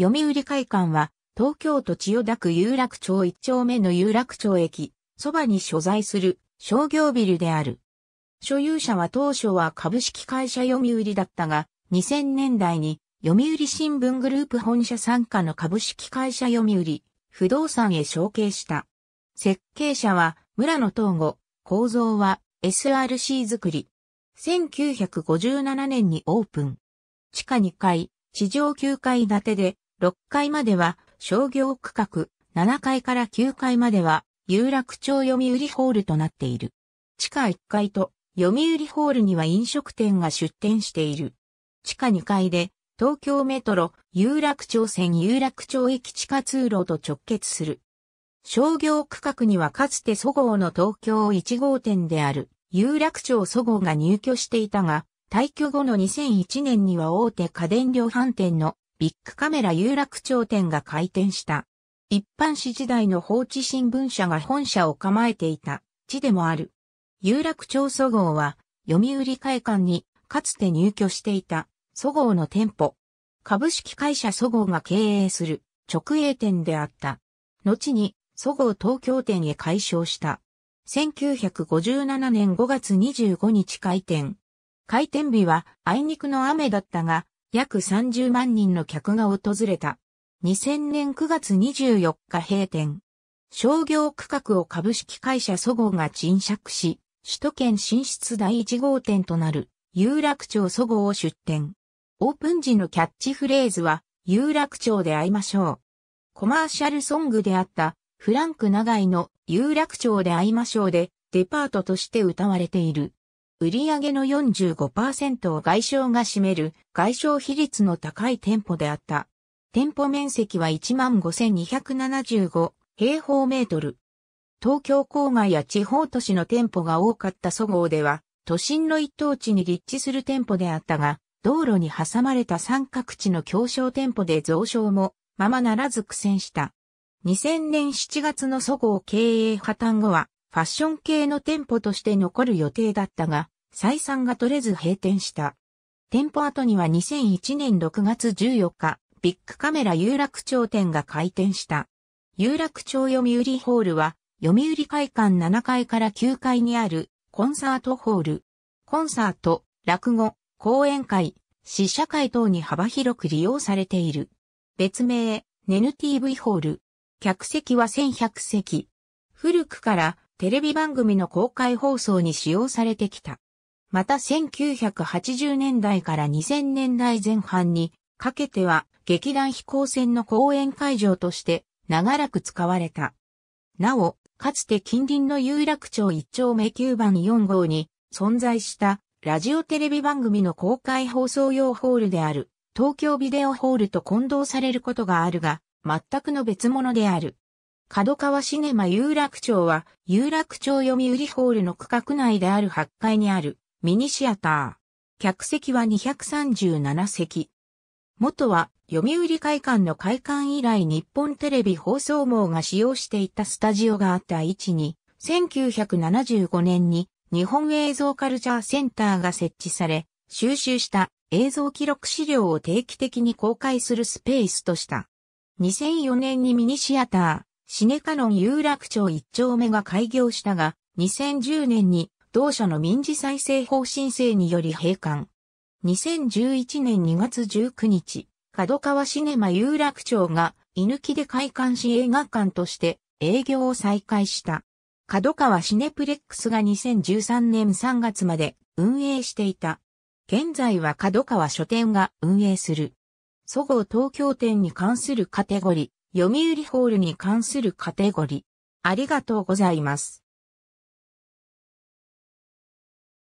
読売会館は、東京都千代田区有楽町1丁目の有楽町駅、そばに所在する商業ビルである。所有者は当初は株式会社読売だったが、2000年代に読売新聞グループ本社参加の株式会社読売、不動産へ承継した。設計者は村野東吾、構造は SRC 作り。1957年にオープン。地下2階、地上9階建てで6階までは商業区画、7階から9階までは有楽町読売ホールとなっている。地下1階と読売ホールには飲食店が出店している。地下2階で東京メトロ有楽町線有楽町駅地下通路と直結する。商業区画にはかつて祖号の東京1号店である有楽町祖号が入居していたが、退去後の2001年には大手家電量販店のビッグカメラ有楽町店が開店した。一般市時代の放置新聞社が本社を構えていた地でもある。有楽町蘇ごは、読売会館にかつて入居していた蘇ごの店舗。株式会社蘇ごが経営する直営店であった。後に、蘇ご東京店へ改称した。1957年5月25日開店。開店日はあいにくの雨だったが、約30万人の客が訪れた。2000年9月24日閉店。商業区画を株式会社そごうが賃借し、首都圏進出第1号店となる有楽町そごうを出店。オープン時のキャッチフレーズは、有楽町で会いましょう。コマーシャルソングであったフランク長井の有楽町で会いましょうでデパートとして歌われている。売上の45%を外商が占める外商比率の高い店舗であった。店舗面積は15,275平方メートル。東京郊外や地方都市の店舗が多かったそごでは、都心の一等地に立地する店舗であったが、道路に挟まれた三角地の協商店舗で増床もままならず苦戦した。2000年7月のそご経営破綻後は、ファッション系の店舗として残る予定だったが、採算が取れず閉店した。店舗後には2001年6月14日、ビッグカメラ有楽町店が開店した。有楽町読売ホールは、読売会館7階から9階にあるコンサートホール。コンサート、落語、講演会、試写会等に幅広く利用されている。別名、ネヌ TV ホール。客席は1100席。古くからテレビ番組の公開放送に使用されてきた。また1980年代から2000年代前半にかけては劇団飛行船の公演会場として長らく使われた。なお、かつて近隣の有楽町1丁目9番4号に存在したラジオテレビ番組の公開放送用ホールである東京ビデオホールと混同されることがあるが、全くの別物である。角川シネマ有楽町は、有楽町読売ホールの区画内である8階にあるミニシアター。客席は237席。元は読売会館の会館以来日本テレビ放送網が使用していたスタジオがあった位置に、1975年に日本映像カルチャーセンターが設置され、収集した映像記録資料を定期的に公開するスペースとした。2004年にミニシアター、シネカノン有楽町一丁目が開業したが、2010年に同社の民事再生法申請により閉館。2011年2月19日、角川シネマ有楽町が居抜きで開館し映画館として営業を再開した。角川シネプレックスが2013年3月まで運営していた。現在は角川書店が運営する。そごう東京店に関するカテゴリ読売ホールに関するカテゴリー。ありがとうございます。